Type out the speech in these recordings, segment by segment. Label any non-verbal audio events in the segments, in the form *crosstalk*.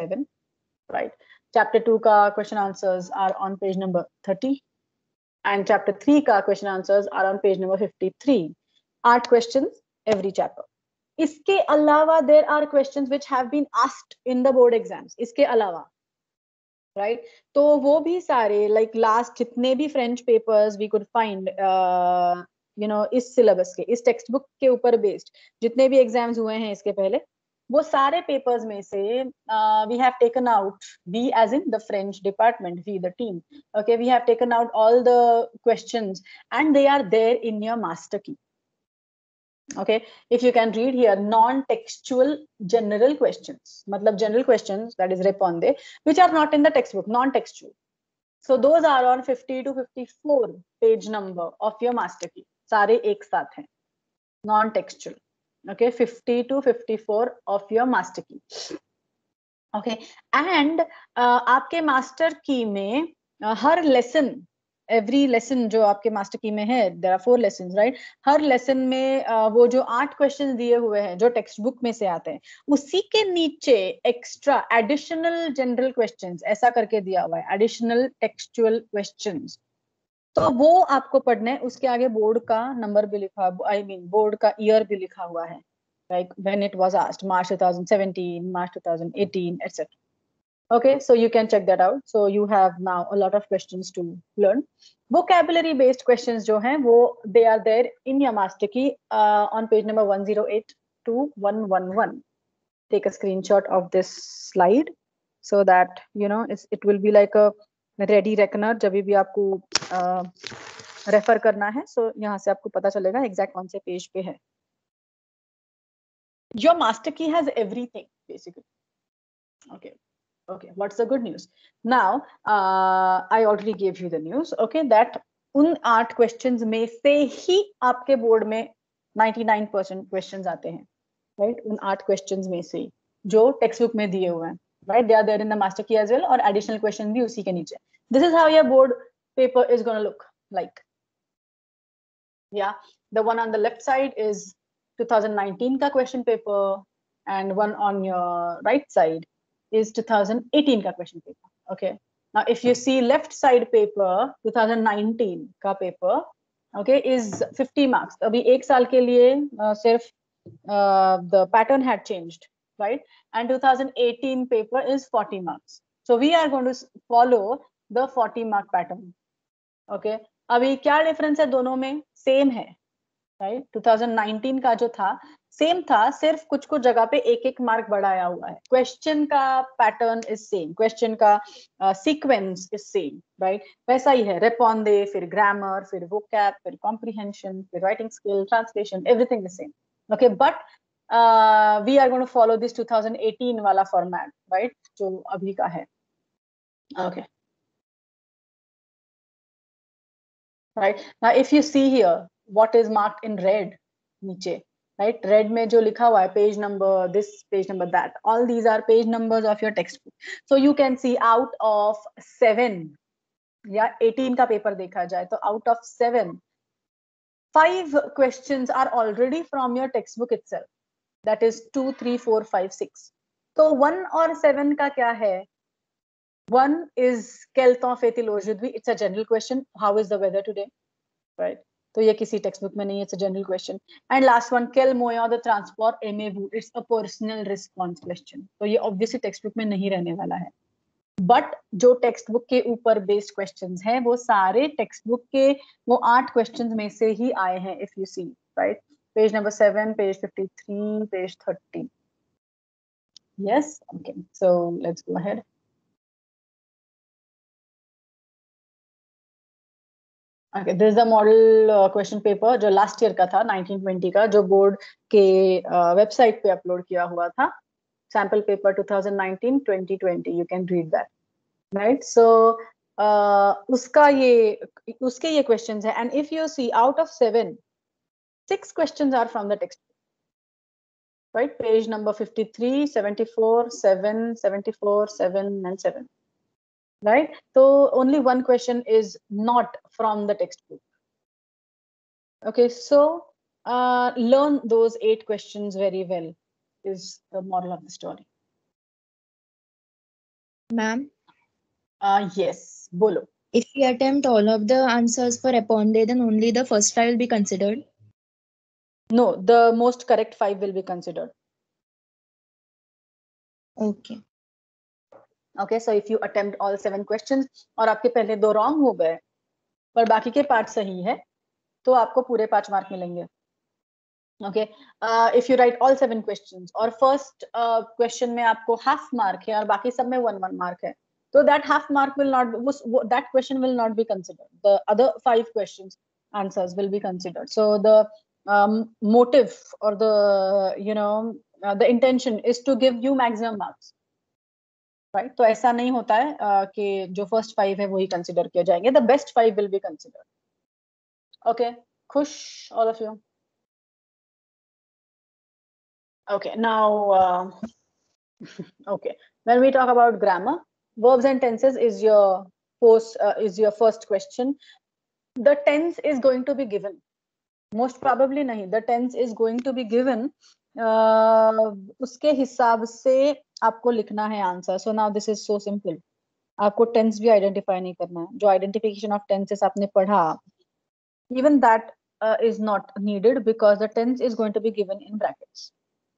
seven, right? Chapter two ka question answers are on page number thirty, and chapter three ka question answers are on page number fifty-three. Art questions every chapter. इसके अलावा there are question which have been asked in the board exams इसके अलावा right right? तो वो भी सारे like like last जितने भी French papers we could find you know इस सिलेबस के इस टेक्स्ट बुक के ऊपर बेस्ड जितने भी एग्जाम्स हुए हैं इसके पहले वो सारे पेपर्स में से we have taken out we as in the French department we the team okay we have taken out all the questions and they are there in your master key okay if you can read here non-textual general questions matlab general questions that is reponde which are not in the textbook non-textual so those are on 50 to 54 page number of your master key sare ek saath hain non-textual okay 50 to 54 of your master key okay and uh, aapke master key mein uh, हर lesson every lesson जो आपके master key में है there are four lesson right हर lesson में uh, वो जो आठ क्वेश्चन दिए हुए हैं जो टेक्स्ट बुक में से आते हैं उसी के नीचे एक्स्ट्रा एडिशनल जनरल क्वेश्चन ऐसा करके दिया हुआ है एडिशनल टेक्सचुअल क्वेश्चन तो वो आपको पढ़ना है उसके आगे बोर्ड का नंबर भी लिखा आई मीन बोर्ड का ईयर भी लिखा हुआ है like when it was asked March 2017 March 2018 etcetera okay so you can check that out so you have now a lot of questions to learn vocabulary based questions जो हैं वो they are there in your master key on page number 108 to 111 take a screenshot of this slide so that you know it's, it will be like ready reckoner जब भी आपको refer करना है सो so यहाँ से आपको पता चलेगा एग्जैक्ट कौन से पेज पे है your master key has everything basically okay okay what's the the news now uh, i already gave you the news okay उन आठ क्वेश्चन में से ही आपके बोर्ड में 99 परसेंट क्वेश्चन आते हैं राइट right? उन आठ क्वेश्चन में से जो टेक्स्ट बुक में दिए हुए हैं right they are there in the master key as well और एडिशनल क्वेश्चन भी उसी के नीचे this is how your board paper is going to look like yeah the one on the left side is 2019 ka question paper and one on your right side is 2018 ka question paper okay now if you see left side paper 2019 ka paper okay is 50 marks abhi ek saal ke liye uh, sirf uh, the pattern had changed right and 2018 paper is 40 marks so we are going to follow the forty mark pattern okay अभी क्या difference है दोनों में same है right right? 2019 का जो था same था सिर्फ कुछ कुछ जगह पे एक एक मार्क बढ़ाया हुआ है क्वेश्चन का पैटर्न इज सेम क्वेश्चन का सीक्वेंस इज सेम राइट वैसा ही है रेपॉन्दे फिर ग्रामर फिर कैप फिर कॉम्प्रीहेंशन फिर writing skill translation everything is same okay but we are going to follow this 2018 वाला फॉर्मेट राइट right? जो अभी का है okay okay. right now if you see here what is marked in red niche right red mein jo likha hua hai page number this page number that all these are page numbers of your textbook so you can see out of 7 या 18 का paper देखा जाए तो out of 7 five questions are already from your textbook itself that is 2 3 4 5 6 1 or 7 का क्या है One is kelta Fetil Ojudvi. It's a general question. How is the weather today? Right. तो ye kisi textbook mein nahi it's a general question and last one kel moya the transport transform it's a personal response question तो ये obviously text textbook में नहीं रहने वाला but जो text book के ऊपर बेस्ड क्वेश्चन हैं वो सारे टेक्स्ट बुक के वो आठ क्वेश्चन में से ही आए हैं if you see right page number seven page fifty three page thirty yes okay so let's go ahead okay this the model question paper जो लास्ट ईयर का था 1920 का जो बोर्ड के वेबसाइट uh, पे अपलोड किया हुआ था sample paper 2019-2020 you can read that right so उसका ये उसके ये क्वेश्चंस है and if you see out of seven six questions are from the text right page number 53 74 7 74 7 and 7 right so only one question is not from the textbook okay so uh, learn those eight questions very well is the moral of the story ma'am uh, yes bolo if we attempt all of the answers for upon day then only the first five will be considered no the most correct five will be considered okay okay so if you attempt all seven question और आपके पहले दो wrong हो गए पर बाकी के part सही है तो आपको पूरे पांच मार्क मिलेंगे okay if you write all seven question और फर्स्ट क्वेश्चन uh, में आपको हाफ मार्क है और बाकी सब में वन वन मार्क है तो that half mark will not that question will not be considered the other five question answers will be considered so the um, motive or the you know uh, the intention is to give you maximum marks right तो ऐसा नहीं होता है कि जो first five है वही consider किया जाएंगे the best five will be considered okay खुश all of you okay now uh, *laughs* okay when we talk about grammar verbs and tenses is your post uh, is your first question the tense is going to be given most probably nahi the tense is going to be given उसके हिसाब से आपको लिखना है answer so now this is so simple आपको tense भी identify नहीं करना है जो आइडेंटिफिकेशन ऑफ टेंसेस आपने पढ़ा even that is not needed because the tense is going to be given in brackets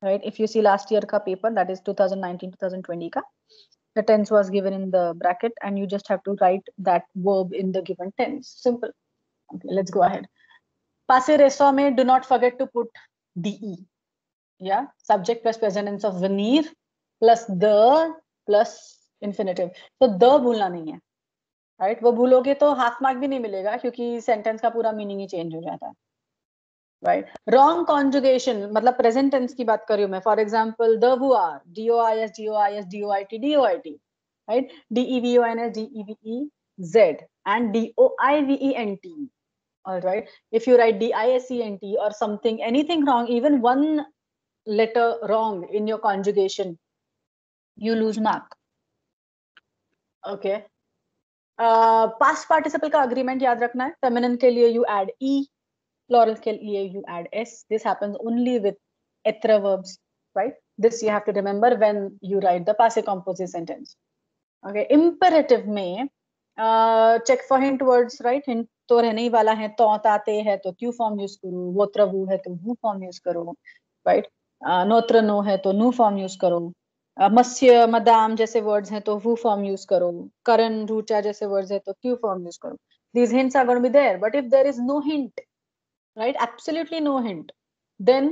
right if you see last year का paper that is 2019 2020 का the tense was given in the bracket and you just have to write that verb in the given tense simple okay let's go ahead passe reso mein do not forget to put de yeah subject plus presence of veneer plus the plus infinitive so, तो the भूलना nahi hai right right? वो भूलोगे तो half mark भी नहीं मिलेगा क्योंकि sentence का पूरा मीनिंग ही चेंज हो जाता है राइट रॉन्ग कॉन्जुगेशन मतलब प्रेजेंट टेंस की बात कर रही हूँ मैं फॉर एग्जाम्पल द हु आर D O I S D O I S D O I T D O I T right D E V O N S D E V E Z and D O I V E N T all right if you write d i s e n t or something anything wrong even one letter wrong in your conjugation, you lose mark. Okay. uh past participle ka agreement yaad rakhna hai feminine ke liye you add e plural ke liye you add s this happens only with etra verbs right this you have to remember when you write the passive composite sentence okay imperative mein uh check for hint words right hint to rehne ही वाला है तो ताते है तो क्यू form use करो वो त्रवू है तो वो फॉर्म यूज करो राइट नोत्र नो है तो नू फॉर्म यूज करो मत्स्य मदाम जैसे वर्ड्स हैं तो वू फॉर्म यूज करो करण रूचा जैसे वर्ड्स है तो क्यू फॉर्म यूज करो these hints are going to be there but if there is no hint right absolutely no hint then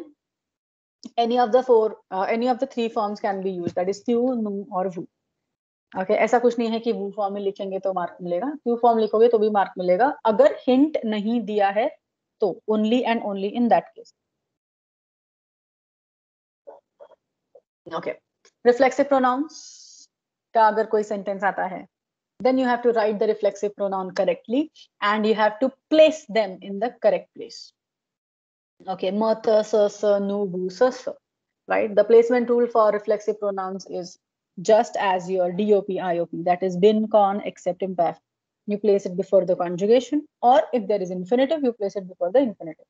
any of the four uh, any of the three forms can be used that is q nu or vu okay okay, ऐसा कुछ नहीं है कि वो form में लिखेंगे तो mark मिलेगा क्यू फॉर्म लिखोगे तो भी मार्क मिलेगा अगर हिंट नहीं दिया है तो only and only in that case Okay, reflexive pronouns. का अगर कोई sentence, then you have to write the reflexive pronoun correctly and you have to place them in the correct place. Okay, mata, sa, sa, nu, bu, sa, sa, right? The placement rule for reflexive pronouns is just as your DOP, IOP, that is bin, con, except, impact. You place it before the conjugation or if there is infinitive, you place it before the infinitive.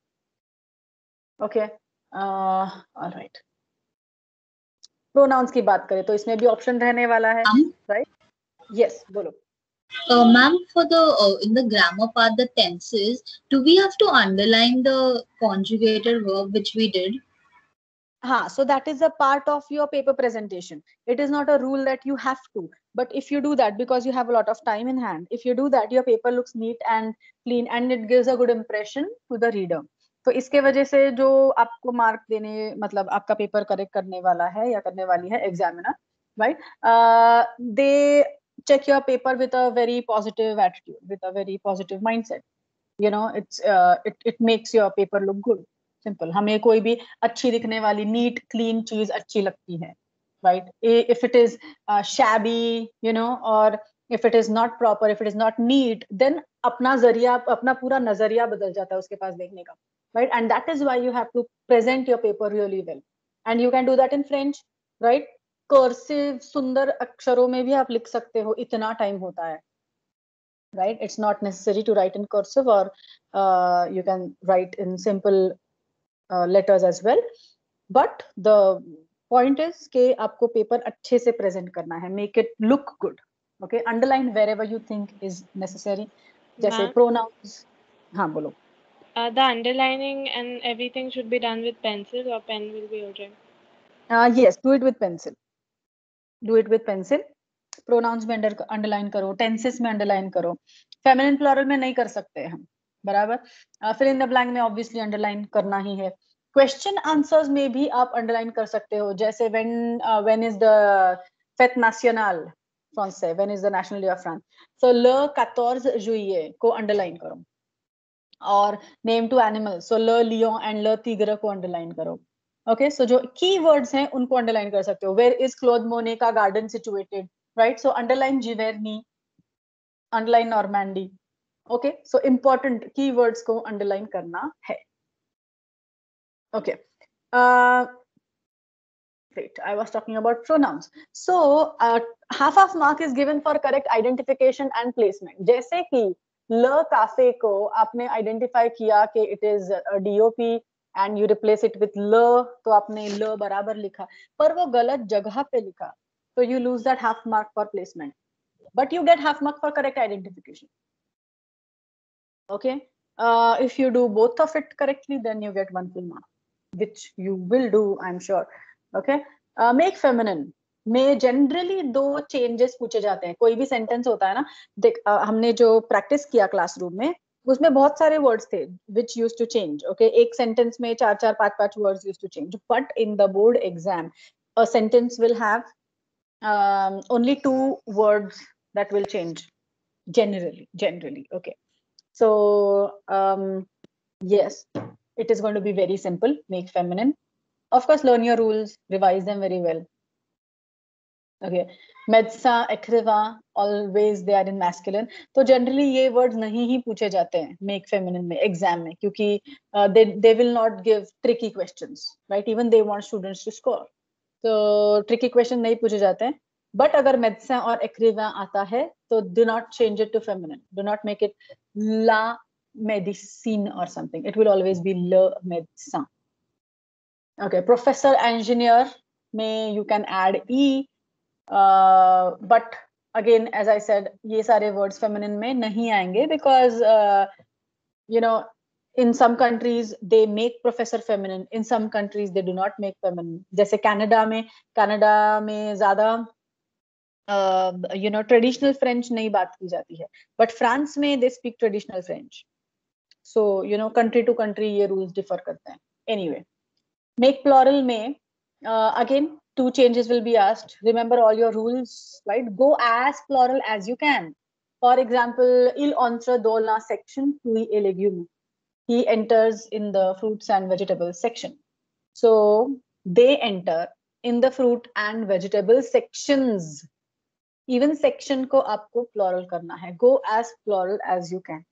Okay, uh, all right. Pronouns की बात करें तो इसमें भी option रहने वाला है right yes बोलो Uh, ma'am, for the in the grammar part, the tenses, do we have to underline the conjugated verb which we did? Ha, so that is a part of your paper presentation. It is not a rule that you have to, but if you do that because you have a lot of time in hand, if you do that, your paper looks neat and clean and it gives a good impression to the reader. तो इसके वजह से जो आपको mark देने मतलब आपका paper correct करने वाला है या करने वाली है examiner right they check your paper with a very positive attitude with a very positive mindset you know it's it it makes your paper look good simple हमें कोई भी अच्छी दिखने वाली नीट क्लीन चीज अच्छी लगती है right if it is shabby you know और if it is not proper if it is not neat then अपना जरिया अपना पूरा नजरिया बदल जाता है उसके पास देखने का right and that is why you have to present your paper really well and you can do that in french right cursive sundar aksharon mein bhi aap likh sakte ho itna time hota hai right it's not necessary to write in cursive or uh, you can write in simple uh, letters as well but the point is कि आपको paper अच्छे से present करना है make it look good okay underline wherever you think is necessary जैसे pronouns हाँ बोलो Uh, the underlining and everything should be done with pencil or pen will be okay. Uh, yes, do it with pencil. Do it with pencil. Pronouns में under underline करो tenses में underline करो feminine plural में नहीं कर सकते हम बराबर फिर इन द ब्लैंक में ऑब्वियसली अंडरलाइन करना ही है क्वेश्चन आंसर्स में भी आप अंडरलाइन कर सकते हो जैसे व्हेन व्हेन इज द फेट नेशनल फ्रांस है when is the national day of France so ल 14 जुइए को अंडरलाइन करो और नेम टू एनिमल सो ल लियो एंड ल तीगरा को अंडरलाइन करो ओके सो जो की वर्ड्स हैं उनको अंडरलाइन कर सकते हो वेर इज क्लोद मोने का garden situated right so underline Giverny underline Normandy okay so important की वर्ड्स को अंडरलाइन करना है okay okay. I was talking about pronouns so half of mark is given for correct identification and placement जैसे कि ल काफे को आपने आइडेंटिफाई किया कि it is DOP and you replace it with ल तो आपने ल बराबर लिखा पर वो गलत जगह पे लिखा तो you lose that half mark for placement but you get half mark for correct identification okay if you do both of it correctly then you get one full mark which you will do I am sure okay make feminine में generally दो changes पूछे जाते हैं कोई भी sentence होता है ना देख हमने जो प्रैक्टिस किया क्लासरूम में उसमें बहुत सारे वर्ड्स थे which use to change okay एक सेंटेंस में चार चार पांच पांच words use to change but in the board exam a sentence will have only two words that will change generally generally okay so yes it is going to be very simple make feminine of course learn your rules revise them very well okay मेडसा एक्रिवा always they are in masculine तो generally ये word नहीं ही पूछे जाते हैं make feminine में एग्जाम में क्योंकि they they will not give tricky questions right even they want students to score तो ट्रिकी क्वेश्चन नहीं पूछे जाते हैं बट अगर मेडसा और एक्रिवा आता है तो do not change it to feminine do not make it ला मेडिसिन और something it will always be ल मेडसा ओके प्रोफेसर इंजीनियर में you can add E but again as I said ये सारे वर्ड्स फेमिनिन में नहीं आएंगे because you know in some countries they make professor feminine in some countries they do not make feminine जैसे Canada में Canada में ज्यादा you know traditional French नहीं बात की जाती है बट फ्रांस में they speak traditional French so you know country to country ये रूल्स डिफर करते हैं एनी वे मेक प्लॉरल में अगेन uh, two changes will be asked. Remember all your rules, right? Go as plural as you can. For example, il entre dans la section fruits et légumes. He enters in the fruits and vegetables section. So they enter in the fruit and vegetable sections. Even section ko apko plural karna hai. Go as plural as you can.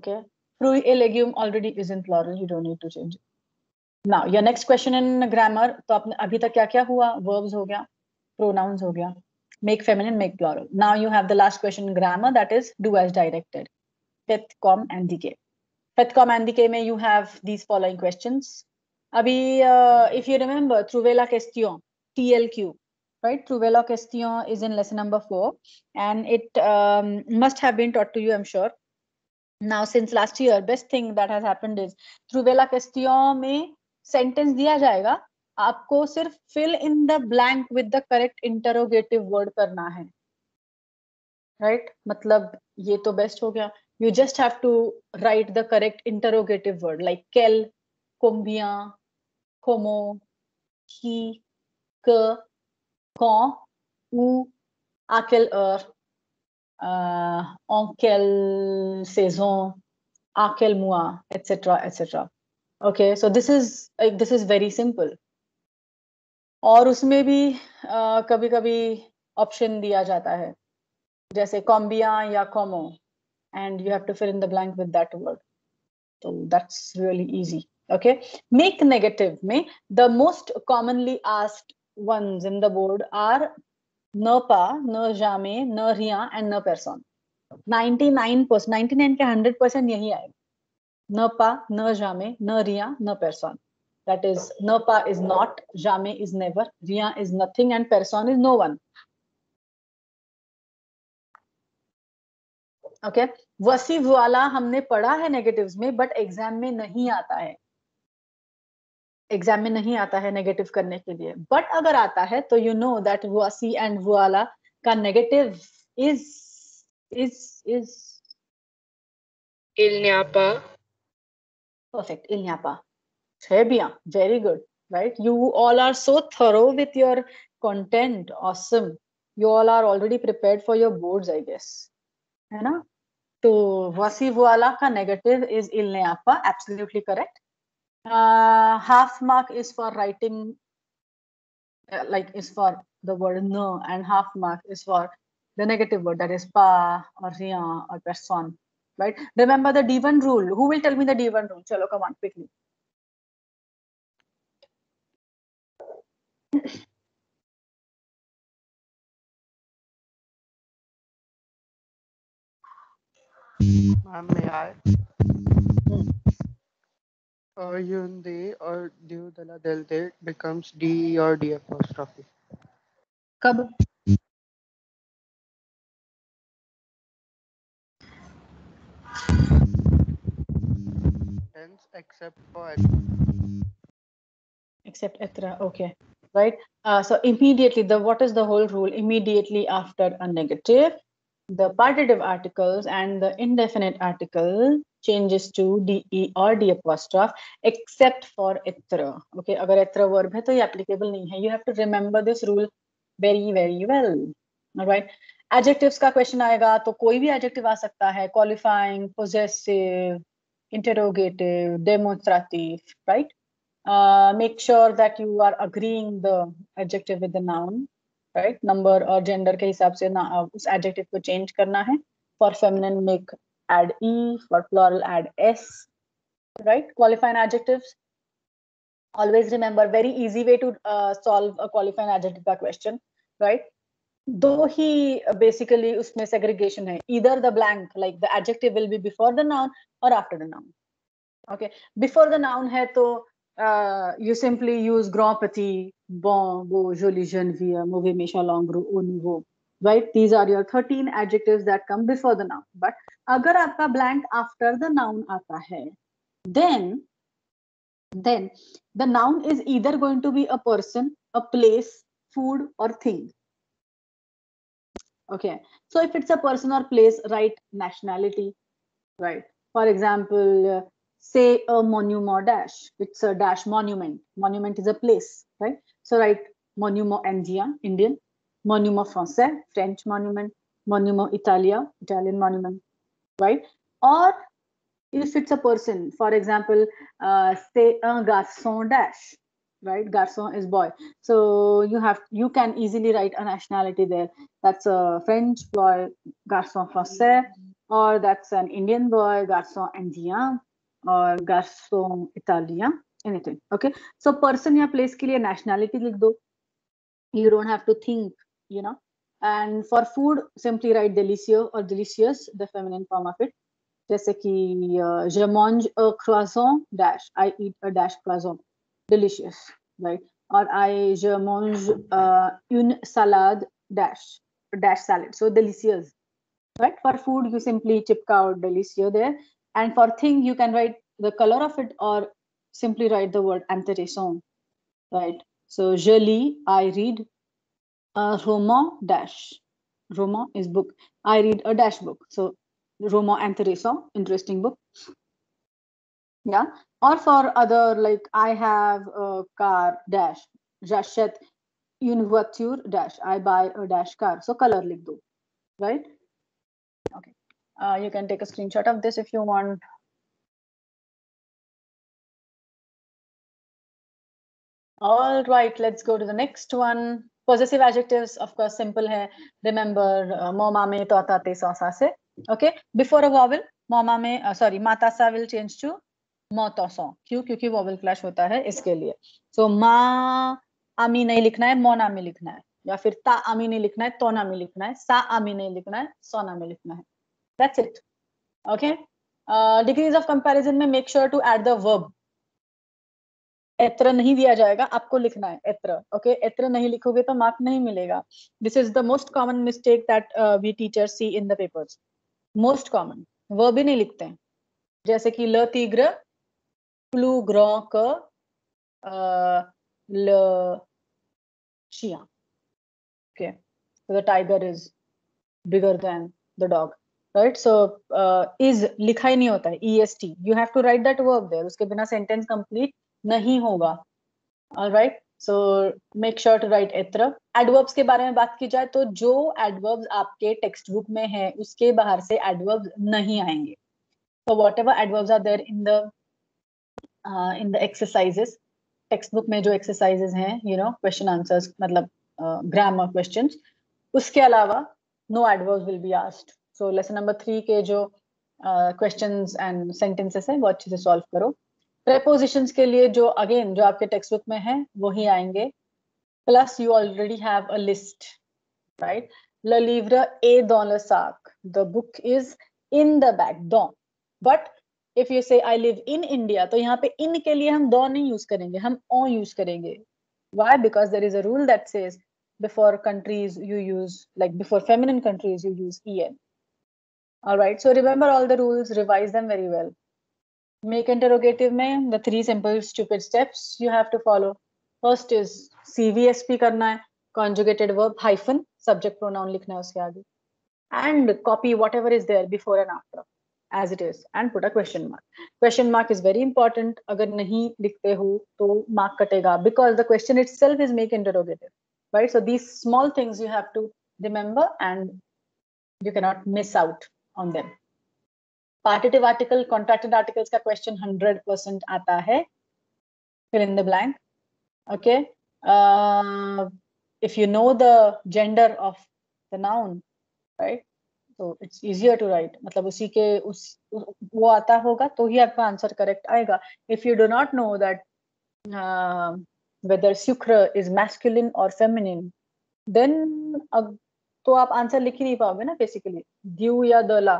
Okay. Fruit et legume already is in plural. You don't need to change it. Now your next question in grammar. तो आपने अभी तक क्या क्या हुआ verbs हो गया pronounce हो make feminine make plural now you have the last question in grammar that is do as directed fifth com and dk fifth com and dk may you have these following questions abhi uh, if you remember truvela question tlq right truvela question is in lesson number 4 and it um, must have been taught to you i'm sure now since last year best thing that has happened is truvela question mein sentence दिया जाएगा आपको सिर्फ fill in the blank with the correct interrogative word करना है right right? मतलब ये तो best हो गया you just have to write the correct interrogative word like केल कोम्बिया कोमो की क कौ उ आकेल और uh, सेजों आकेल मुआ et cetera et cetera okay so this is this is very simple और उसमें भी कभी कभी ऑप्शन दिया जाता है जैसे कॉम्बिया या कॉमो and you have to fill in the blank with that word तो that's really easy okay make negative में the most commonly asked one in the board are न पा न जामे न रिया एंड न पेरसॉन नाइनटी नाइन नाइनटी नाइन के हंड्रेड परसेंट यही आएगा न पा न जामे न रिया न पेरसोन दैट इज न पा इज नॉट जामे इज नेवर रिया इज नथिंग एंड पेरसोन इज नो वन ओके वसीव वाला हमने पढ़ा है नेगेटिव्स में बट एग्जाम में नहीं आता है एग्जाम में नहीं आता है नेगेटिव करने के लिए बट अगर आता है तो यू नो दैट वसी एंड वाला का नेगेटिव इज इज इज इल न्यापा Perfect. Ilyapa. Trebia. Very good. Right? You all are so thorough with your content. Awesome. You all are already prepared for your boards, I guess. है ना तो वसीवाला का negative is इलनेपा Absolutely correct. Uh, half mark is for writing, uh, like is for the word no and half mark is for the negative word that is pa or ria or person right? Remember the D1 rule. Who will tell me the D1 rule? Chalo, come on, quickly. Ma'am, may I? Hmm. Ayunde or Diudala Delte becomes D or D apostrophe. कब Tense except for except etra. Okay, right. Uh, so immediately, the what is the whole rule? Immediately after a negative, the partitive articles and the indefinite article changes to de or d apostrophe except for etra. Okay, अगर etra verb है तो ये applicable नहीं है. You have to remember this rule very very well. All right. Adjectives का question आएगा तो कोई भी एडजेक्टिव आ सकता है qualifying possessive interrogative demonstrative right make sure that you are agreeing the adjective with the noun right number और gender के हिसाब से ना uh, उस एडजेक्टिव को चेंज करना है for feminine make add E for plural add S right qualifying adjective always remember very easy way to uh, solve a qualifying adjective question right दो ही बेसिकली uh, उसमें सेग्रीगेशन है इधर the blank like the adjective will be before the noun और after the noun okay before the noun है तो you simply use ग्रोपति बॉ बो जोली जन मूवी मेशा लॉन्ग रू उन वो right these are your thirteen adjective that come before the noun but अगर आपका ब्लैंक आफ्टर द नाउन आता है then then the noun is इधर going to be a person a place food और thing Okay. So if it's a person or place, write nationality, right? For example, say a monument dash. It's a dash monument. Monument is a place, right? So write monument India, Indian, monument français, French monument, monument Italia, Italian monument, right? Or if it's a person, for example, uh, say un garçon dash, right garçon is boy so you have you can easily write a nationality there that's a french boy garçon français or that's an indian boy garçon indien, or garçon italien anything okay so person ya place ke liye nationality likh do you don't have to think you know and for food simply write delicio or delicious the feminine form of it जैसे कि uh, je mange croissant dash I eat a dash croissant delicious, right? Or I je mange uh, une salade dash dash salad. So delicious, right? For food, you simply chipka or delicious there, and for thing, you can write the color of it or simply write the word intéressant, right? So je lis, I read, a roman dash. Roman is book. I read a dash book. So roman intéressant, interesting book yeah or for other like i have a car dash j'achète une voiture dash i buy a dash car so color like do right okay uh, you can take a screenshot of this if you want all right let's go to the next one possessive adjectives of course simple hai remember uh, moma me tota te sa se okay before a vowel mama me uh, sorry matasa will change to मोतोसों क्यों क्योंकि vowel clash होता है इसके लिए सो so, मा आमी नहीं लिखना है मोना में लिखना है या फिर ता आमी नहीं लिखना है तोना में लिखना है सा आमी नहीं लिखना है सोना में लिखना है that's it okay degrees of comparison में make sure to add the verb एत्र नहीं दिया जाएगा आपको लिखना है एत्र ओके okay? एत्र नहीं लिखोगे तो मार्क नहीं मिलेगा this is the most common mistake that we teacher see in the paper most common verb ही नहीं लिखते हैं जैसे कि ल तीग्र plus grand que euh, le chien. Okay, so the tiger is bigger than the dog. Right so is लिखा ही नहीं होता है E S T you have to write that verb there उसके बिना सेंटेंस कंप्लीट नहीं होगा right so make sure to write एत्र एडवर्ब्स के बारे में बात की जाए तो जो एडवर्ब्स आपके टेक्स्ट बुक में है उसके बाहर से एडवर्ब्स नहीं आएंगे so whatever adverbs are there in the in the exercises textbook में जो एक्सरसाइजेस हैं यू नो क्वेश्चन आंसर्स मतलब ग्रामर uh, क्वेश्चन उसके अलावा no adverb will be asked so lesson number three के जो क्वेश्चन एंड सेंटेंसेस हैं वो अच्छे से सॉल्व करो प्रेपोजिशन के लिए जो अगेन जो आपके टेक्स्ट बुक में है वो ही आएंगे plus you already have a list right the ए डॉलर साक the book is in the back डॉन but if you say I live in India तो यहाँ पे इन के लिए हम दो नहीं यूज करेंगे हम ओ यूज करेंगे वाई because there is a rule that says before countries you use like before feminine countries you use All right, so remember all the rules, revise them very well. Make interrogative में the three simple stupid steps you have to follow. First is CVSP करना है, conjugated verb hyphen subject pronoun लिखना उसके आगे. And copy whatever is there before and after as it is and put a question mark question mark is very important agar nahi likhte ho to mark katega because the question itself is make interrogative right so these small things you have to remember and you cannot miss out on them partitive article contracted articles ka question 100% aata hai fill in the blank okay uh, if you know the gender of the noun right तो it's easier to write मतलब उसी के उस वो आता होगा तो ही आपका आंसर करेक्ट आएगा if you do not know that whether शुक्र इज मैस्कुलिन और फेमिनिन देन तो आप आंसर लिख ही नहीं पाओगे ना बेसिकली द्यू या दला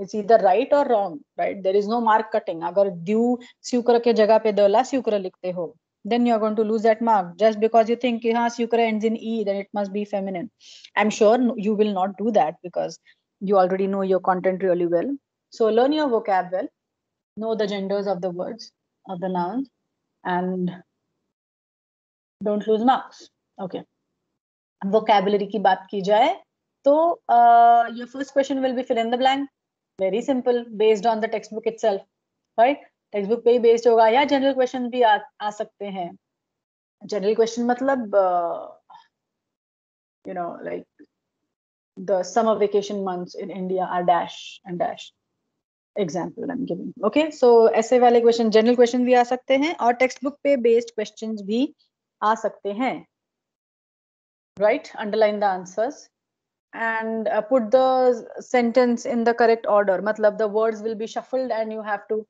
इट्स इधर राइट और wrong right there is no mark cutting अगर द्यू शुक्र के जगह पे दला शुक्र लिखते हो then you're going to lose that mark just because you think yeah, sucra हाँ ends in e then it must be feminine i'm sure you will not do that because you already know your content really well. So learn your vocab well, know the genders of the words, of the nouns, and don't lose marks. Okay. Vocabulary की बात की जाए तो uh, your first question will be fill in the blank. Very simple, based on the textbook itself, right? Textbook पे ही based होगा या general question भी आ, सकते हैं. General question मतलब uh, you know like the summer vacation months in India are dash and dash. Example I'm giving. Okay, so essay value question, general question we आ सकते हैं और based questions we आ Right, underline the answers and uh, put the sentence in the correct order. Matlab, the words will be shuffled and you have to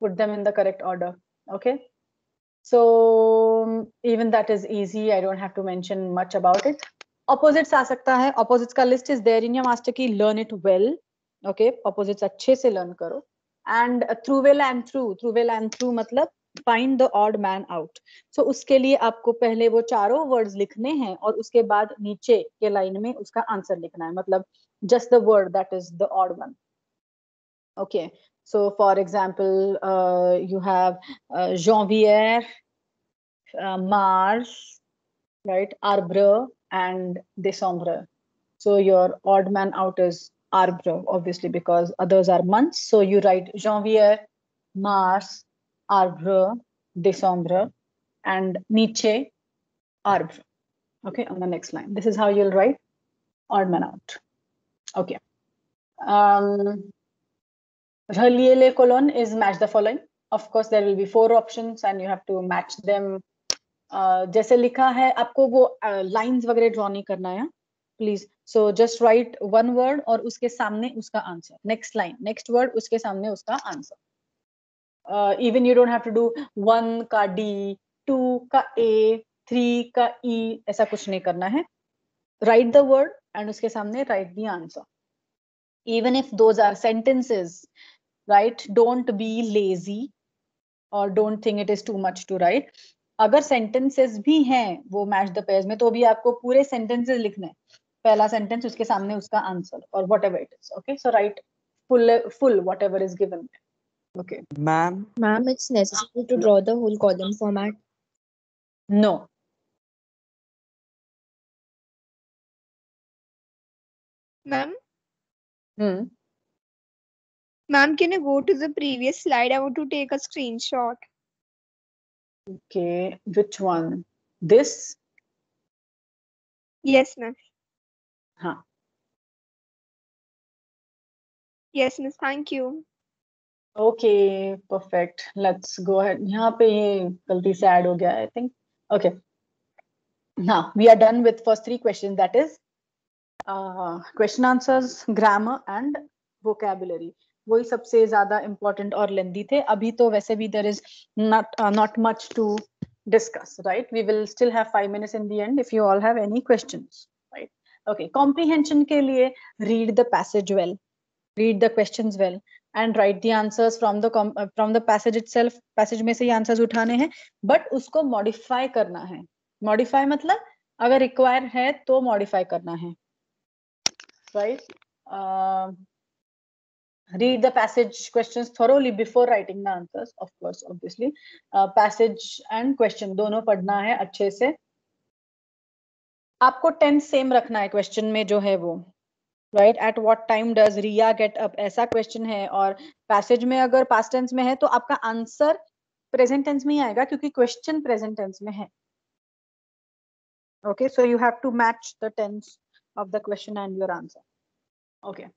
put them in the correct order. Okay. So even that is easy. I don't have to mention much about it. Opposites आ सकता है opposites का list is there in your master key learn it well okay opposites अच्छे से learn करो एंड थ्रू वेल एंड थ्रू थ्रू वेल एंड थ्रू मतलब find the odd man out so उसके लिए आपको पहले वो चारों वर्ड्स लिखने हैं और उसके बाद नीचे के लाइन में उसका आंसर लिखना है मतलब just the word that is the odd one okay so for example you have जॉन्वियर मार्स राइट आर्ब्र and December. So your odd man out is Arbre, obviously, because others are months. So you write Janvier, Mars, Arbre, December, and Nietzsche, Arbre. Okay, on the next line. This is how you'll write odd man out. Okay. Um, Reliele colon is match the following. Of course, there will be four options and you have to match them जैसे लिखा है आपको वो lines वगैरह draw नहीं करना है please so just write one word और उसके सामने उसका answer next line next word उसके सामने उसका answer even you don't have to do one का डी टू का ए थ्री का ई e, ऐसा कुछ नहीं करना है राइट द वर्ड एंड उसके सामने write the answer even if दो are sentences write don't be lazy और don't think it is too much to write अगर सेंटेंसेस भी हैं वो मैच द पेयर्स में तो भी आपको पूरे सेंटेंसेस लिखने हैं पहला सेंटेंस उसके सामने उसका आंसर और whatever it is okay so write full full whatever is given okay ma'am ma'am it's necessary to draw the whole column format no ma'am hmm ma'am can you go to the previous slide I want to take a screenshot Okay, which one? This? Yes, miss. Huh. Yes, miss. Thank you. Okay, perfect. Let's go ahead. यहाँ I think. Okay. Now we are done with first three questions. That is uh, question answers, grammar, and vocabulary. वही सबसे ज्यादा important और लेंदी थे अभी तो वैसे भी there is not not much to discuss right we will still have five minutes in the end if you all have any question right okay comprehension के लिए read the passage well read the question well and write the answers from the from the passage itself passage में से ही answers उठाने हैं but उसको modify करना है modify मतलब अगर रिक्वायर है तो मॉडिफाई करना है right right? Uh, read the passage questions thoroughly before writing the answers of course obviously uh, passage and question dono padhna hai acche se aapko tense same rakhna hai question mein jo hai wo write at what time does Ria get up ऐसा question है और passage में अगर past tense में है तो आपका answer present tense में ही आएगा क्योंकि क्वेश्चन प्रेजेंट टेंस में है okay so you have to match the tense of the question and your answer okay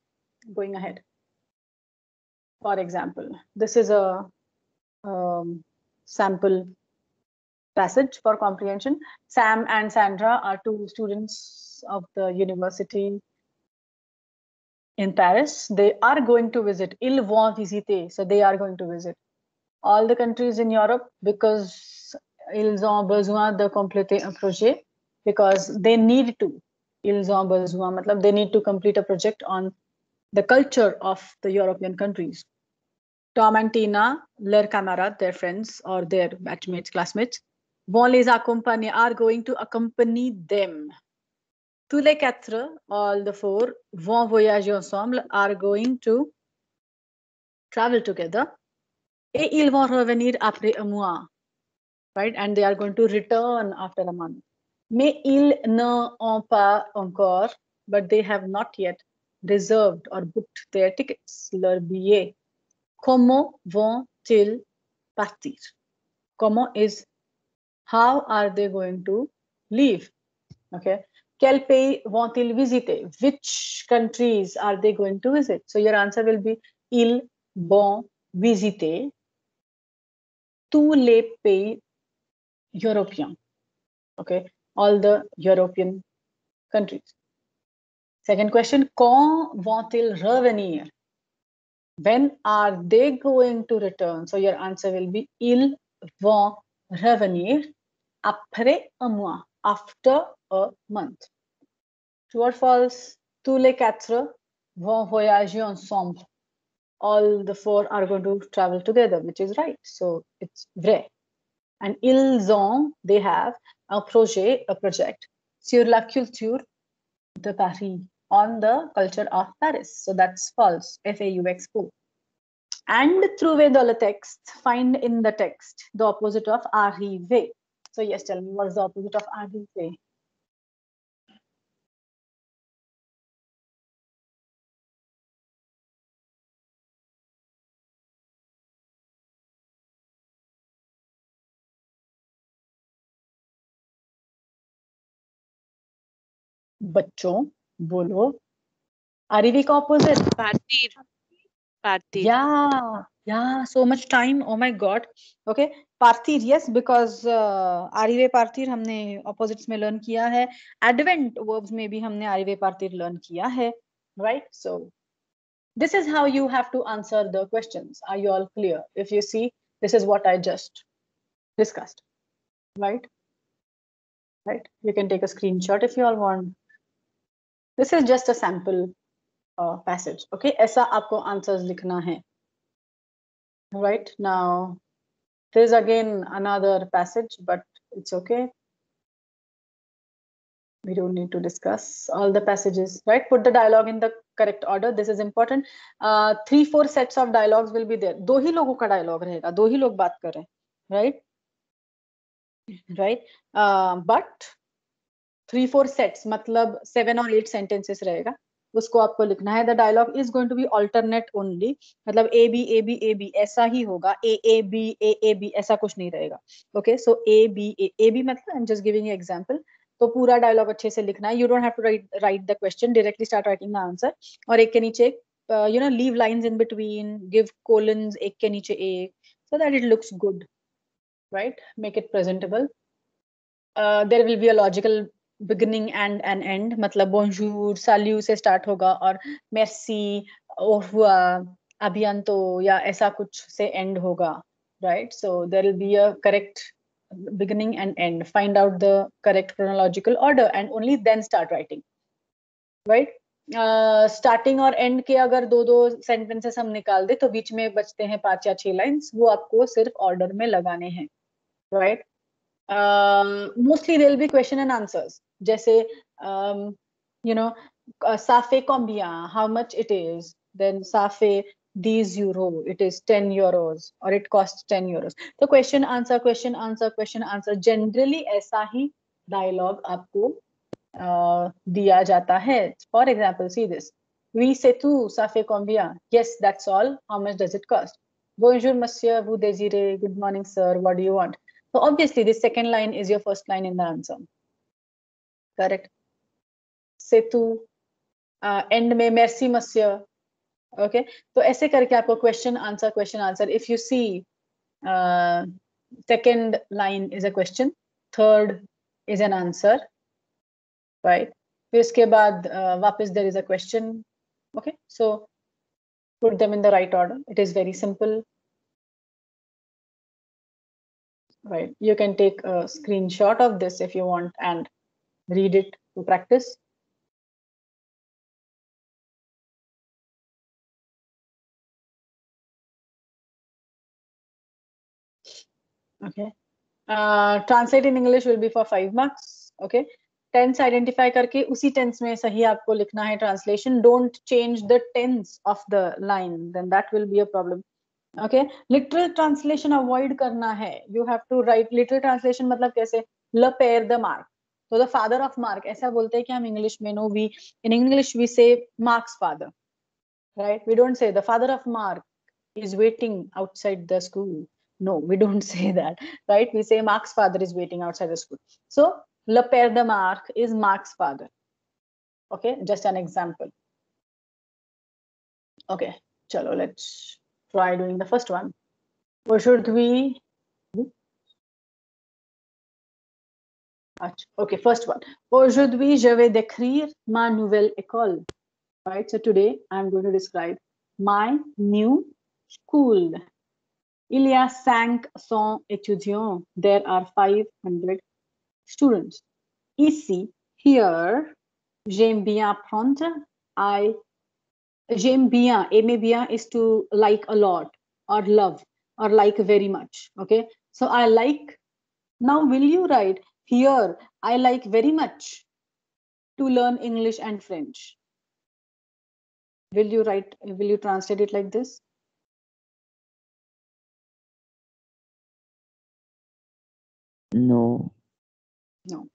going ahead for example, this is a um, sample passage for comprehension. Sam and Sandra are two students of the university in Paris. They are going to visit. Ils vont visiter. So they are going to visit all the countries in Europe because ils ont besoin de compléter un projet because they need to. Ils ont besoin. Matlab, they need to complete a project on the culture of the European countries. Tom and Tina, leur camarade, their friends or their batchmates, classmates, vont les accompagner, are going to accompany them. Tous les quatre, all the four, vont voyager ensemble, are going to travel together. Et ils vont revenir après un mois. Right? And they are going to return after a month. Mais ils n'ont pas encore, but they have not yet reserved or booked their tickets, leur billet. ¿Cómo vont-ils partir? ¿Cómo is how are they going to leave? Okay. Quel pays vont-ils visiter? Which countries are they going to visit? So your answer will be ils vont visiter tous les pays européens. Okay. All the European countries. Second question, quand vont-ils revenir? When are they going to return? So your answer will be il vont revenir après un mois, after a month. True or false? Tous les quatre vont voyager ensemble. All the four are going to travel together, which is right. So it's vrai. And ils ont, they have, un projet, a project, sur la culture de Paris on the culture of Paris. So that's false, F-A-U-X, faux. And trouver dans le texte, find in the text, the opposite of arriver. So yes, tell me, what's the opposite of arriver? बच्चों बोलो Arabic opposite पार्थिर पार्थिर yeah yeah so much time oh my god okay पार्थिर yes because आरिवे पार्थिर हमने opposites में learn किया है एडवेंट वर्ब्स में भी हमने आरिवे पार्थिर लर्न किया है right so this is how you have to answer the question I you all clear if you see this is what I just discussed right right you can take a shot if you all want This is just a sample uh, passage. Okay, ऐसा आपको answers लिखना है right now there's again another passage but it's okay we don't need to discuss all the passages right put the dialogue in the correct order this is important uh, three four sets of dialogues will be there do hi logo ka dialogue rahega do hi log baat kar rahe right right uh, but three four sets मतलब seven और eight sentences रहेगा उसको आपको लिखना है the dialogue is going to be alternate only मतलब A B A B A B ऐसा ही होगा ए A B A A B ऐसा कुछ नहीं रहेगा okay so A B A A B मतलब I am just giving example तो पूरा डायलॉग अच्छे से लिखना है you don't have to write write the question directly start writing the answer और एक के नीचे you know leave lines in between give colon एक के नीचे एक so that it looks good right make it presentable uh, will be a logical beginning and N and मतलब बोंजूर साल्यू से स्टार्ट होगा और मेर्सी और अभियान तो या ऐसा कुछ से एंड होगा right so there will be a correct beginning and and find out the correct chronological order and only then start writing right starting और एंड के अगर दो दो सेंटेंसेस हम निकाल दे तो बीच में बचते हैं पांच या छह लाइंस वो आपको सिर्फ ऑर्डर में लगाने हैं right right? Mostly there be question and answers जैसे यू um, नो uh, साफे कॉम्बिया how much it is then साफे दीज यूरो इट इज टेन यूरोज और इट कॉस्ट टेन यूरोज तो question answer question answer question answer generally ऐसा ही डायलॉग आपको uh, दिया जाता है for example see this we say तू साफे कॉम्बिया yes that's all how much does it cost बोन्जूर मस्या वो देजीरे good morning sir what do you want So obviously, the second line is your first line in the answer. Correct. Setu. Uh, end may merci monsieur. Okay. So ऐसे करके आपको question answer question answer. If you see, uh, second line is a question. Third is an answer. Right. फिर उसके बाद uh, वापस there is a question. Okay. So put them in the right order. It is very simple. right you can take a screenshot of this if you want and read it to practice okay uh, translate in english will be for 5 marks okay tense identify karke usi tense mein sahi aapko likhna hai translation don't change the tense of the line then that will be a problem okay literal translation avoid करना है you have to write literal translation मतलब कैसे ल पेयर द Mark तो the father of Mark ऐसा बोलते हैं कि हम इंग्लिश में no we in English we say Mark's father right we don't say the father of mark is waiting outside the school no we don't say that right we say Mark's father is waiting outside the school so ल पेयर द Mark is Mark's father okay just an example okay चलो let's try doing the first one. Or should we? Okay, first one. Aujourd'hui, je vais décrire ma nouvelle école. Right, so today I'm going to describe my new school. Il y a 500 étudiants. There are 500 students. Ici, here, j'aime bien apprendre. I j'aime bien, aimer bien is to like a lot or love or like very much. Okay. So I like. Now, will you write here, I like very much to learn English and French? Will you write, will you translate it like this? No. No.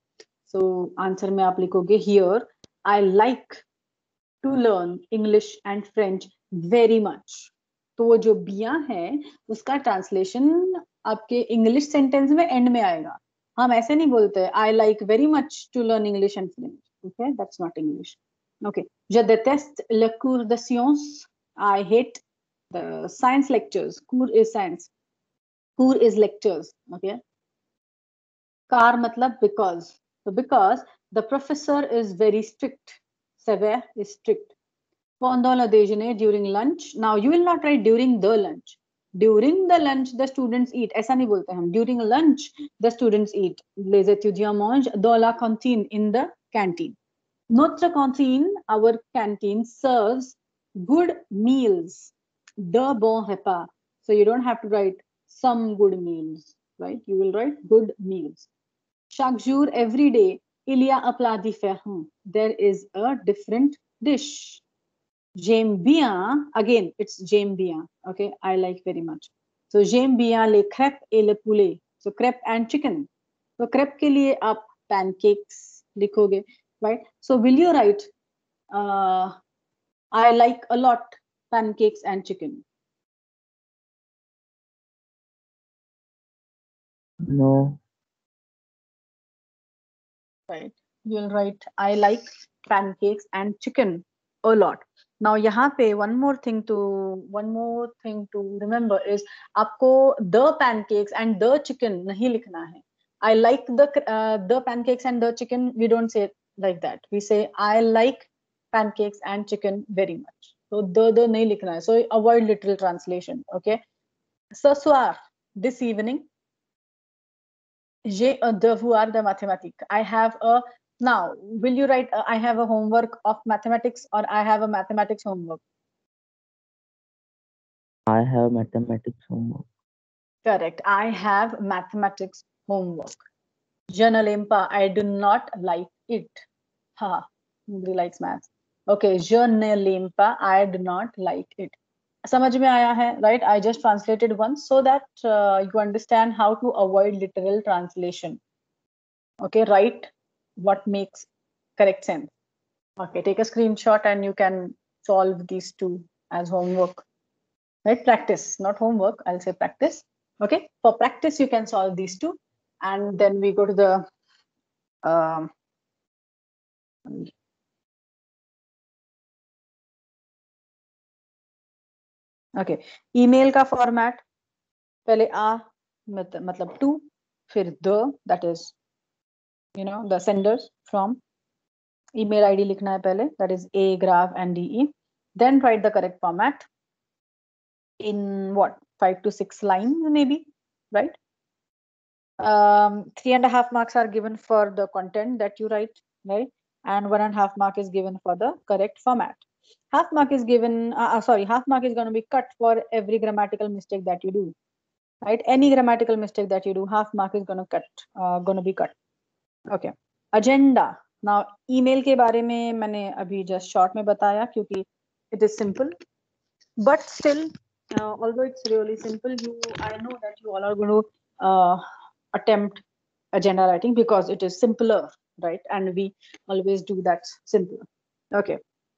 So answer में आप लिखोगे here I like to learn English and French very much तो वो जो बिया है उसका translation आपके इंग्लिश सेंटेंस में एंड में आएगा हम ऐसे नहीं बोलते I like very much to learn English and French okay that's not English okay जो डिटेस्ट ले कूर द सियंस I hate the science lectures कूर इज साइंस कूर इज लेक्चर्स ओके कार मतलब बिकॉज तो because the professor is very strict severe is strict. Pondala during lunch. Now you will not write during the lunch. During the lunch, the students eat. ऐसा नहीं बोलते हम. During lunch, the students eat. Les étudiants mangent dans la cantine in the canteen. Notre cantine, our canteen serves good meals. The bon repas. So you don't have to write some good meals, right? You will write good meals. Chaque jour, every day, il y a un plat différent. There is a different dish. Jambia, again, it's jambia. Okay, I like very much. So jambia, les crêpes et le poulet. So crepe and chicken. So crepe ke liye aap pancakes likhoge. right? So will you write? Uh, I like a lot pancakes and chicken. No. right you'll write i like pancakes and chicken a lot now here one more thing to one more thing to remember is आपको the pancakes and the chicken नहीं लिखना like the uh, the pancakes and the chicken we don't say like that we say I like pancakes and chicken very much so the the नहीं लिखना है so avoid literal translation okay So, soir this evening j'ai un devoir de mathématiques. I have a now. Will you write? Uh, I have a homework of mathematics, or I have a mathematics homework. I have mathematics homework. Correct. I have mathematics homework. impa. I do not like it. Ha, nobody likes maths. Okay, impa. I do not like it. समझ में आया है right I just translated one so that you understand how to avoid okay write what makes correct sense okay take a screenshot and you can solve these two as homework right practice not homework i'll say practice okay for practice you can solve these two and then we go to the um, okay email का format पहले आ मत, मतलब टू फिर the that is you know the sender's from email ID लिखना है पहले that is a graph and D E then write the correct format in what five to six lines maybe right um, three and a half marks are given for the content that you write right and one and a half mark is given for the correct format half mark is given uh, uh sorry half mark is going to be cut for every grammatical mistake that you do right any grammatical mistake that you do half mark is going to cut uh, going to be cut okay agenda now email के बारे में मैंने अभी just short में बताया क्योंकि it is simple but still uh, although it's really simple you I know that you all are going to uh, attempt agenda writing because it is simpler right and we always do that simpler okay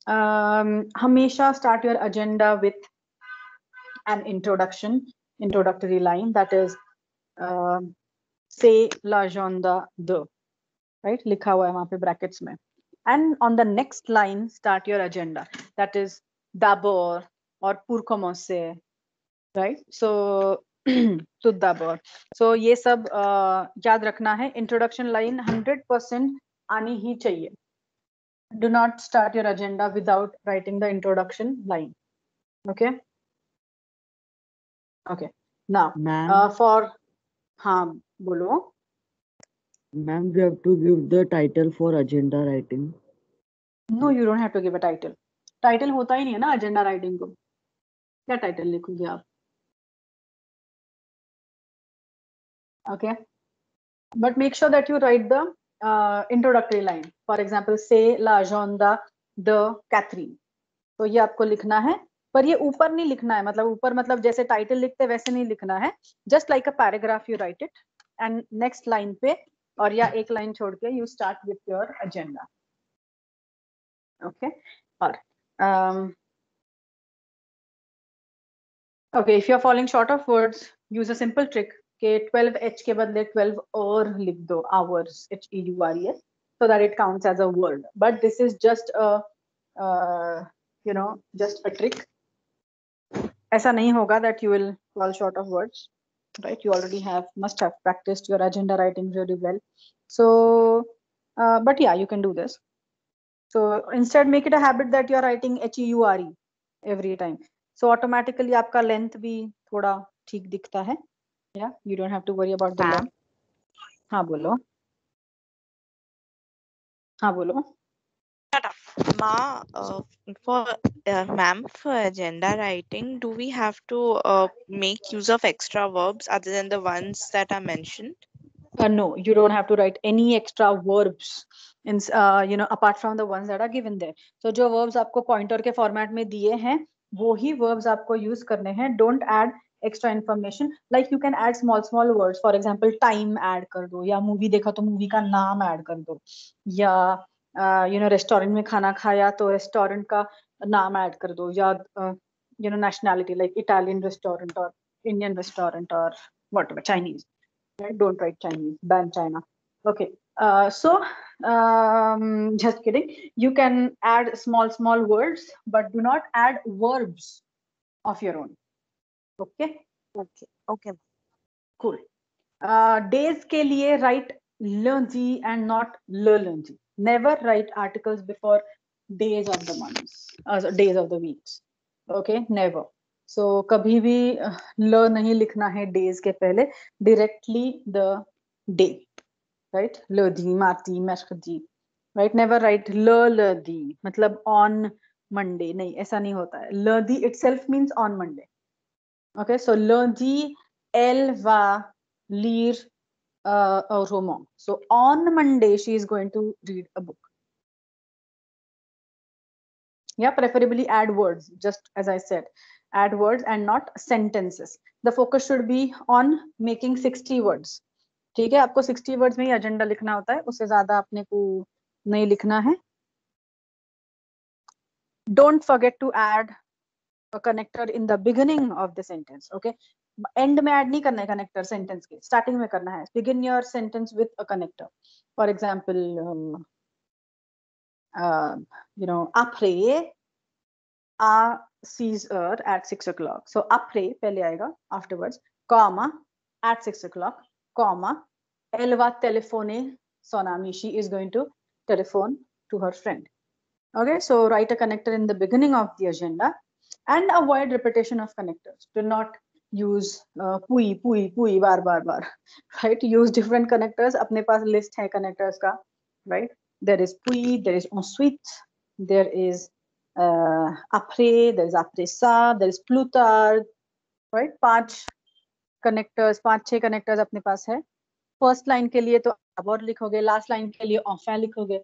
हमेशा start your agenda with an introduction introductory line that is से right लिखा हुआ है वहां पे brackets में and on the next line start your agenda that is दाबोर और पुरखोमो से राइट सो तुद्दाबोर सो ये सब uh, याद रखना है इंट्रोडक्शन लाइन हंड्रेड परसेंट आनी ही चाहिए do not start your agenda without writing the introduction line. Okay. Okay. Now, uh, for harm, bolo. Ma'am, we have to give the title for agenda writing. No, you don't have to give a title. Title hota hi nahi है agenda writing ko. Kya title लिखोगे aap? Okay. But make sure that you write the uh, introductory line. For example, say la jonda the Catherine. तो ये आपको लिखना है पर ये ऊपर नहीं लिखना है मतलब ऊपर मतलब जैसे टाइटल लिखते वैसे नहीं लिखना है just like a paragraph you write it and next line पे और या एक लाइन छोड़ के you start with your agenda okay और um, okay if you are falling short of words use a simple trick के 12 h के बदले ट्वेल्व और लिख दो hours h e u r e so that it counts as a word but this is just a you know just a trick ऐसा नहीं होगा that you will fall short of words right you already have must have practised your agenda writing very well so but yeah you can do this so instead make it a habit that you are writing H E U R E every time so automatically आपका length भी थोड़ा ठीक दिखता है yeah you don't have to worry about the law हाँ बोलो हाँ बोलो Ma, uh, for uh, ma'am, for agenda writing, do we have to uh, make use of extra verbs other than the ones that are mentioned? Uh, no, you don't have to write any extra verbs. In, uh, you know, apart from the ones that are given there. So, jo verbs aapko pointer ke format mein diye hain वो ही verbs aapko use karne hain Don't add extra information like you can add small small words for example time add कर दो या movie देखा तो movie का नाम add कर दो या यू नो रेस्टोरेंट में खाना खाया तो रेस्टोरेंट का नाम ऐड कर दो या you know nationality like Italian restaurant और इंडियन रेस्टोरेंट और what Chinese don't write Chinese ban China okay uh, so um, just kidding you can add small small words but do not add verbs of your own okay okay okay cool days uh, के लिए write लर्जी and not लर्जी never write articles before days of the months days of the weeks okay never so कभी भी ल uh, नहीं लिखना है डेज के पहले डिरेक्टली द डे राइट ल दी मारती मश्क दी राइट नेवर राइट ल ल दी मतलब ऑन मंडे नहीं ऐसा नहीं होता है ल दी itself means on Monday Okay, so lundi, elle va lire uh, a roman. So on Monday, she is going to read a book. Yeah, preferably add words, just as I said, add words and not sentences. The focus should be on making 60 words. ठीक है आपको 60 words में ही agenda लिखना होता है उससे ज्यादा आपने को नहीं लिखना है don't forget to add connector in the beginning of the sentence okay end में ऐड नहीं करना है कनेक्टर सेंटेंस के स्टार्टिंग में करना है begin your sentence with a connector for example you know après a sees her at six o'clock so après पहले आएगा afterwards comma at six o'clock comma एलवा टेलीफोने सोनामी she is going to telephone to her friend okay so write a connector in the beginning of the agenda and avoid repetition of connectors do not use uh, pui pui pui bar bar बार right use different connectors apne paas list hai connectors ka right there is pui there is ensuite there is uh, apre there is apresa there is plutar right panch connectors panch che connectors apne paas hai first line के लिए तो आप और लिखोगे last line के लिए ऑफें लिखोगे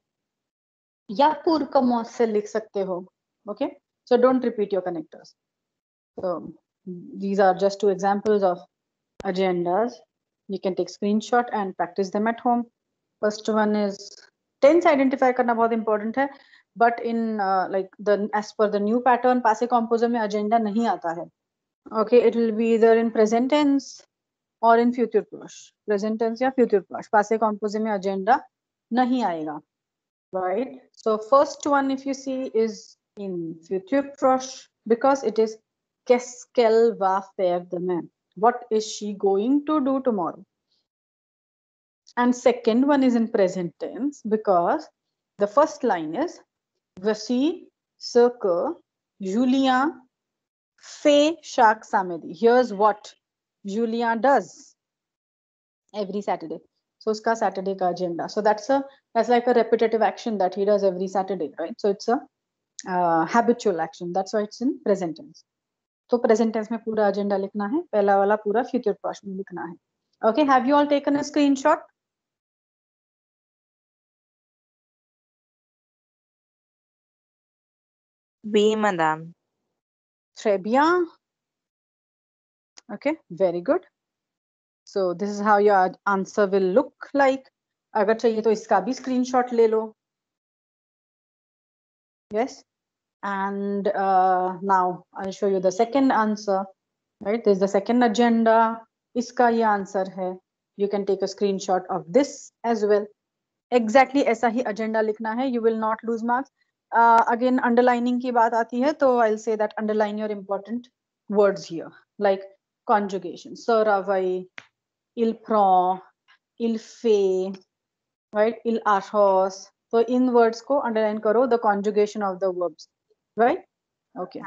या पूर्व का मौत से लिख सकते हो okay okay? So don't repeat your connectors. So mm, these are just two examples of agendas. You can take screenshot and practice them at home. First one is tense identify करना बहुत important है but in uh, like the as per the new pattern passive composer में agenda नहीं आता है okay it will be either in present tense or in future plush present tense या future plush passive composer में agenda नहीं आएगा right so first one if you see is in Fyrtjuprush because it is Keskel va man. What is she going to do tomorrow? And second one is in present tense because the first line is Vasi Circle Julian fe shak samedi. Here's what Julian does every Saturday. So uska Saturday ka agenda. So that's a that's like a repetitive action that he does every Saturday, right? So it's a habitual action. That's why it's in present tense. तो present tense में पूरा agenda लिखना है पहला वाला पूरा future past में लिखना है okay have you all taken a screenshot B, madam. Trebia. Okay, very good. So this is how your answer will look like. अगर चाहिए तो इसका भी स्क्रीनशॉट ले लो yes And uh, now I'll show you the second answer. Right, there's the second agenda. Iska ye answer hai. You can take a screenshot of this as well. Exactly aisa hi agenda likhna hai. You will not lose marks. Uh, again, underlining ki baat aati hai. So I'll say that underline your important words here. Like conjugation. Saravai, ilpro, ilfe, right, ilahos. So in words ko underline karo the conjugation of the verbs right okay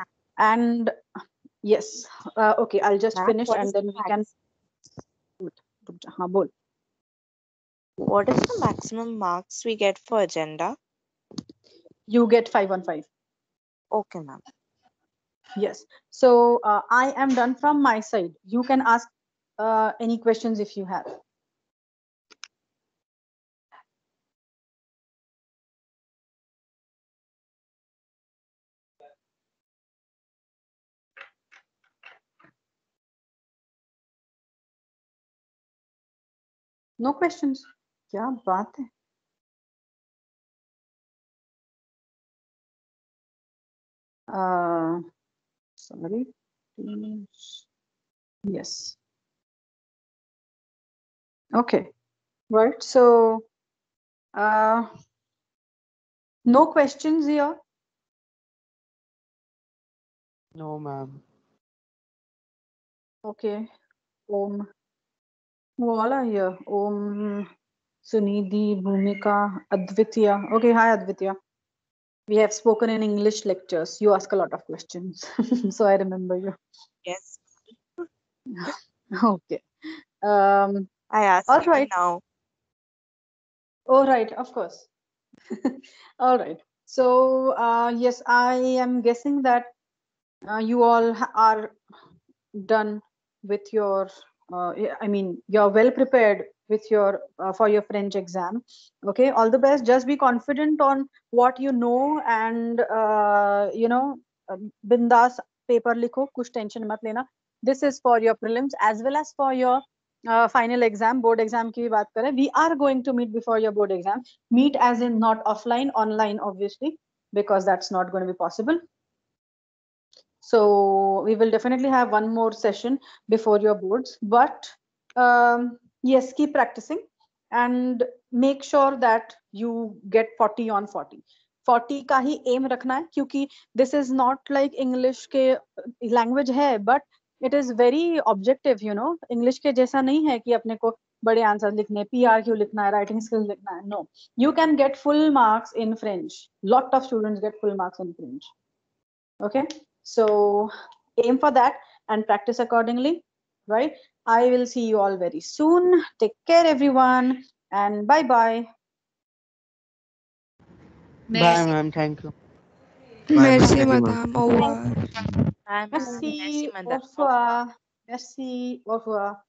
and yes uh, okay i'll just finish and then we can what is the maximum marks we get for agenda you get 515 okay ma'am yes so uh, i am done from my side you can ask uh, any questions if you have No questions. Yeah, but. uh, somebody yes okay right so uh, no questions here no ma'am okay om Voila here. Om Sunidhi Bhumika Advitya. Okay, hi Advitya. We have spoken in English lectures. You ask a lot of questions, *laughs* so I remember you. Yes. *laughs* okay. Um, I ask. All right now. All right, of course. *laughs* all right. So uh, yes, I am guessing that uh, you all are done with your uh, i mean you're well prepared with your uh, for your french exam okay all the best just be confident on what you know and uh, you know um, bindas paper likho kuch tension mat lena this is for your prelims as well as for your uh, final exam, board exam की baat kare. We are going to meet before your board exam. Meet as in not offline, online obviously, because that's not going to be possible so we will definitely have one more session before your boards but um, yes keep practicing and make sure that you get 40 on 40 40 ka hi aim rakhna hai kyunki this is not like english ke language hai but it is very objective you know english ke jaisa nahi hai ki apne ko bade answers likhne prq likhna hai writing skills likhna hai no you can get full marks in french lot of students get full marks in french okay so aim for that and practice accordingly, right? I will see you all very soon. Take care, everyone, and bye bye. Bye, ma'am. Thank you. Merci, madame. Au revoir. Merci. Au revoir. Merci. Au revoir.